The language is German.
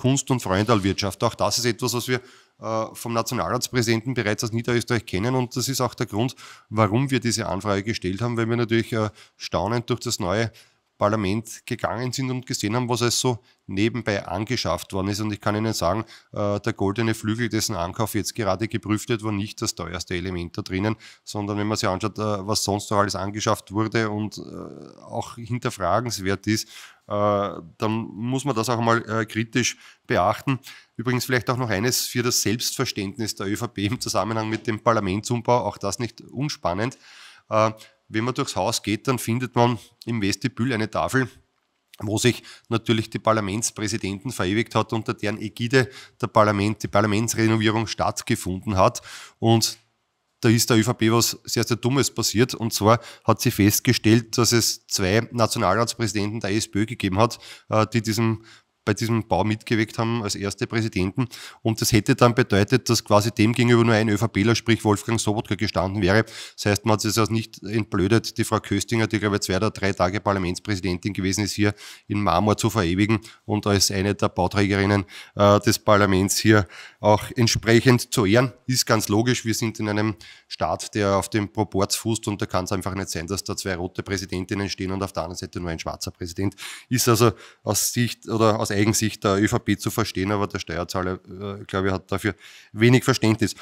Kunst und Freundalwirtschaft. Auch das ist etwas, was wir äh, vom Nationalratspräsidenten bereits aus Niederösterreich kennen. Und das ist auch der Grund, warum wir diese Anfrage gestellt haben, weil wir natürlich äh, staunend durch das neue Parlament gegangen sind und gesehen haben, was alles so nebenbei angeschafft worden ist. Und ich kann Ihnen sagen, äh, der goldene Flügel, dessen Ankauf jetzt gerade geprüft wird, war nicht das teuerste Element da drinnen, sondern wenn man sich anschaut, äh, was sonst noch alles angeschafft wurde und äh, auch hinterfragenswert ist, dann muss man das auch mal kritisch beachten. Übrigens vielleicht auch noch eines für das Selbstverständnis der ÖVP im Zusammenhang mit dem Parlamentsumbau, auch das nicht unspannend wenn man durchs Haus geht, dann findet man im Vestibül eine Tafel, wo sich natürlich die Parlamentspräsidenten verewigt hat, unter deren Ägide der Parlament, die Parlamentsrenovierung stattgefunden hat. Und da ist der ÖVP was sehr, sehr Dummes passiert. Und zwar hat sie festgestellt, dass es zwei Nationalratspräsidenten der SPÖ gegeben hat, äh, die diesem bei diesem Bau mitgewirkt haben als erste Präsidenten. Und das hätte dann bedeutet, dass quasi dem gegenüber nur ein ÖVPler, sprich Wolfgang Sobotka, gestanden wäre. Das heißt, man hat es also nicht entblödet, die Frau Köstinger, die glaube ich zwei oder drei Tage Parlamentspräsidentin gewesen ist, hier in Marmor zu verewigen und als eine der Bauträgerinnen äh, des Parlaments hier auch entsprechend zu ehren. Ist ganz logisch, wir sind in einem Staat, der auf dem Proporz fußt und da kann es einfach nicht sein, dass da zwei rote Präsidentinnen stehen und auf der anderen Seite nur ein schwarzer Präsident. Ist also aus Sicht oder aus aus Eigensicht der ÖVP zu verstehen, aber der Steuerzahler, äh, glaube ich, hat dafür wenig Verständnis.